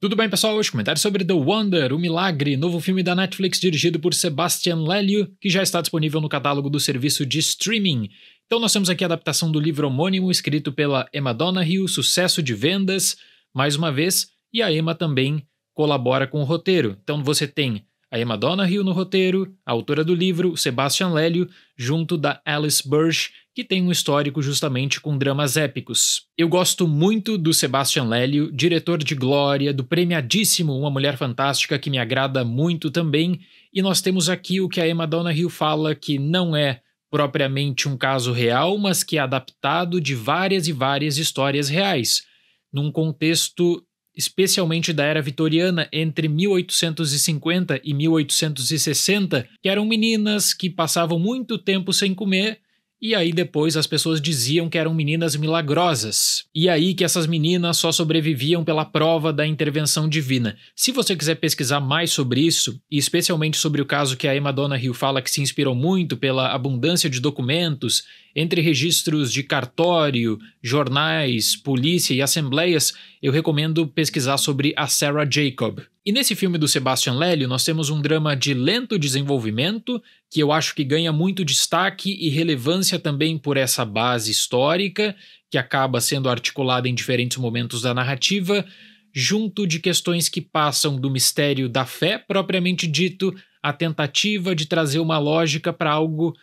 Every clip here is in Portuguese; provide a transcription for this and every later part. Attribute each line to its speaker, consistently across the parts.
Speaker 1: Tudo bem, pessoal? Hoje comentário sobre The Wonder, O Milagre, novo filme da Netflix dirigido por Sebastian Lelio, que já está disponível no catálogo do serviço de streaming. Então nós temos aqui a adaptação do livro homônimo escrito pela Emma Donahue, sucesso de vendas, mais uma vez, e a Emma também colabora com o roteiro. Então você tem a Emma Donahue no roteiro, a autora do livro, o Sebastian Lelio, junto da Alice Birch, que tem um histórico justamente com dramas épicos. Eu gosto muito do Sebastian Lélio, diretor de Glória, do premiadíssimo Uma Mulher Fantástica, que me agrada muito também, e nós temos aqui o que a Emma Donahue fala que não é propriamente um caso real, mas que é adaptado de várias e várias histórias reais, num contexto especialmente da era vitoriana entre 1850 e 1860, que eram meninas que passavam muito tempo sem comer e aí depois as pessoas diziam que eram meninas milagrosas. E aí que essas meninas só sobreviviam pela prova da intervenção divina. Se você quiser pesquisar mais sobre isso, e especialmente sobre o caso que a Emma Donoghue fala que se inspirou muito pela abundância de documentos, entre registros de cartório, jornais, polícia e assembleias, eu recomendo pesquisar sobre a Sarah Jacob, e nesse filme do Sebastian Lelio nós temos um drama de lento desenvolvimento, que eu acho que ganha muito destaque e relevância também por essa base histórica, que acaba sendo articulada em diferentes momentos da narrativa, junto de questões que passam do mistério da fé propriamente dito à tentativa de trazer uma lógica para algo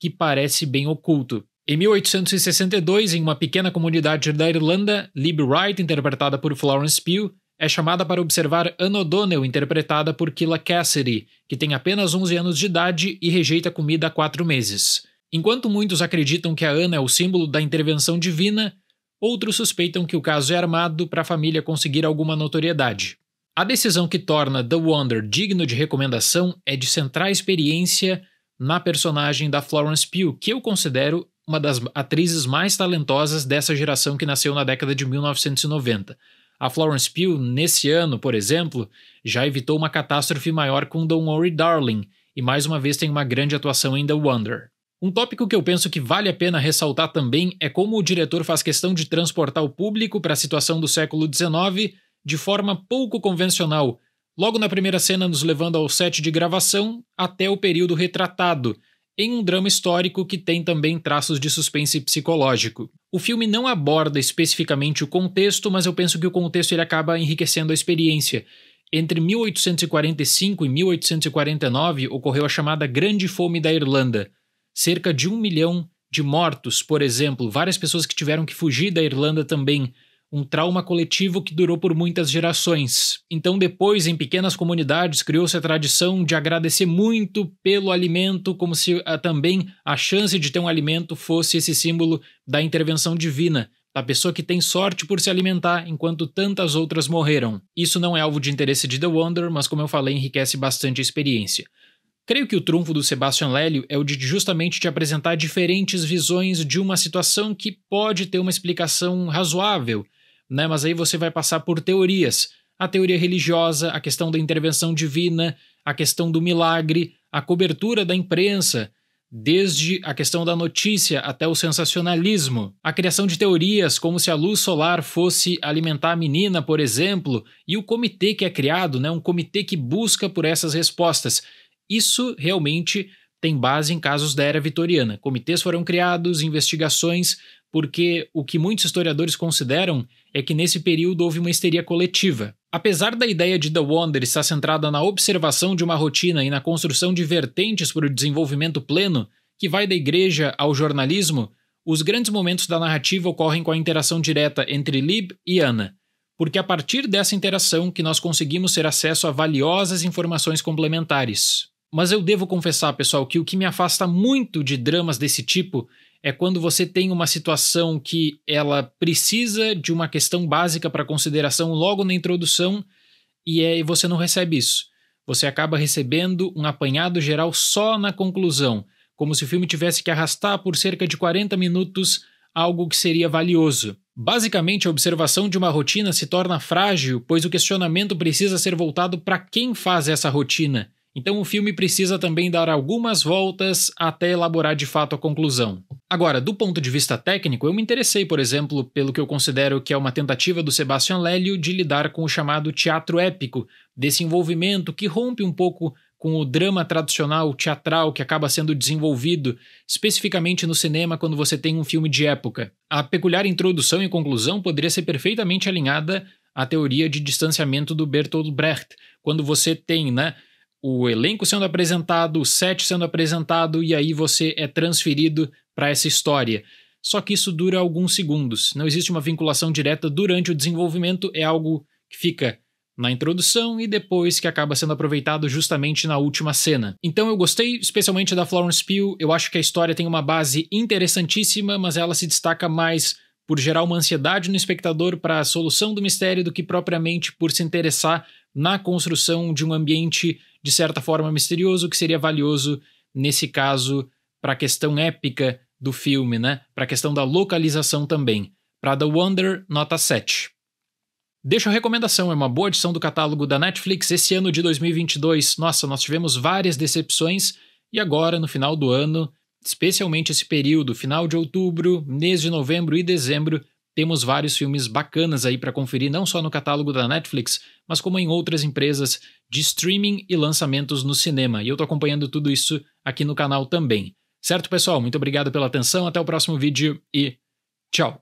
Speaker 1: que parece bem oculto. Em 1862, em uma pequena comunidade da Irlanda, Lib Wright, interpretada por Florence Pugh, é chamada para observar Anne O'Donnell, interpretada por Killa Cassidy, que tem apenas 11 anos de idade e rejeita comida há quatro meses. Enquanto muitos acreditam que a Ana é o símbolo da intervenção divina, outros suspeitam que o caso é armado para a família conseguir alguma notoriedade. A decisão que torna The Wonder digno de recomendação é de centrar a experiência na personagem da Florence Pugh, que eu considero uma das atrizes mais talentosas dessa geração que nasceu na década de 1990. A Florence Pugh, nesse ano, por exemplo, já evitou uma catástrofe maior com Don't Worry Darling, e mais uma vez tem uma grande atuação em The Wonder. Um tópico que eu penso que vale a pena ressaltar também é como o diretor faz questão de transportar o público para a situação do século XIX de forma pouco convencional, logo na primeira cena nos levando ao set de gravação até o período retratado, em um drama histórico que tem também traços de suspense psicológico. O filme não aborda especificamente o contexto, mas eu penso que o contexto ele acaba enriquecendo a experiência. Entre 1845 e 1849 ocorreu a chamada Grande Fome da Irlanda. Cerca de um milhão de mortos, por exemplo, várias pessoas que tiveram que fugir da Irlanda também um trauma coletivo que durou por muitas gerações. Então, depois, em pequenas comunidades, criou-se a tradição de agradecer muito pelo alimento, como se ah, também a chance de ter um alimento fosse esse símbolo da intervenção divina, da pessoa que tem sorte por se alimentar enquanto tantas outras morreram. Isso não é alvo de interesse de The Wonder, mas como eu falei, enriquece bastante a experiência. Creio que o trunfo do Sebastian Lélio é o de justamente te apresentar diferentes visões de uma situação que pode ter uma explicação razoável, né? Mas aí você vai passar por teorias. A teoria religiosa, a questão da intervenção divina, a questão do milagre, a cobertura da imprensa, desde a questão da notícia até o sensacionalismo, a criação de teorias como se a luz solar fosse alimentar a menina, por exemplo, e o comitê que é criado, né, um comitê que busca por essas respostas. Isso realmente tem base em casos da era vitoriana. Comitês foram criados, investigações, porque o que muitos historiadores consideram é que nesse período houve uma histeria coletiva. Apesar da ideia de The Wonder estar centrada na observação de uma rotina e na construção de vertentes para o desenvolvimento pleno, que vai da igreja ao jornalismo, os grandes momentos da narrativa ocorrem com a interação direta entre Lib e Ana, porque a partir dessa interação que nós conseguimos ter acesso a valiosas informações complementares. Mas eu devo confessar, pessoal, que o que me afasta muito de dramas desse tipo é quando você tem uma situação que ela precisa de uma questão básica para consideração logo na introdução e aí é, você não recebe isso. Você acaba recebendo um apanhado geral só na conclusão, como se o filme tivesse que arrastar por cerca de 40 minutos algo que seria valioso. Basicamente, a observação de uma rotina se torna frágil, pois o questionamento precisa ser voltado para quem faz essa rotina então o filme precisa também dar algumas voltas até elaborar de fato a conclusão. Agora, do ponto de vista técnico, eu me interessei, por exemplo, pelo que eu considero que é uma tentativa do Sebastian Lélio de lidar com o chamado teatro épico, desse envolvimento que rompe um pouco com o drama tradicional teatral que acaba sendo desenvolvido especificamente no cinema quando você tem um filme de época. A peculiar introdução e conclusão poderia ser perfeitamente alinhada à teoria de distanciamento do Bertolt Brecht, quando você tem, né, o elenco sendo apresentado, o set sendo apresentado, e aí você é transferido para essa história. Só que isso dura alguns segundos. Não existe uma vinculação direta durante o desenvolvimento, é algo que fica na introdução e depois que acaba sendo aproveitado justamente na última cena. Então eu gostei especialmente da Florence Pugh, eu acho que a história tem uma base interessantíssima, mas ela se destaca mais por gerar uma ansiedade no espectador para a solução do mistério do que propriamente por se interessar na construção de um ambiente, de certa forma, misterioso, que seria valioso, nesse caso, para a questão épica do filme, né? Para a questão da localização também. Para The Wonder, nota 7. Deixo a recomendação, é uma boa edição do catálogo da Netflix esse ano de 2022. Nossa, nós tivemos várias decepções e agora, no final do ano, especialmente esse período, final de outubro, mês de novembro e dezembro, temos vários filmes bacanas aí para conferir, não só no catálogo da Netflix, mas como em outras empresas de streaming e lançamentos no cinema. E eu estou acompanhando tudo isso aqui no canal também. Certo, pessoal? Muito obrigado pela atenção, até o próximo vídeo e tchau!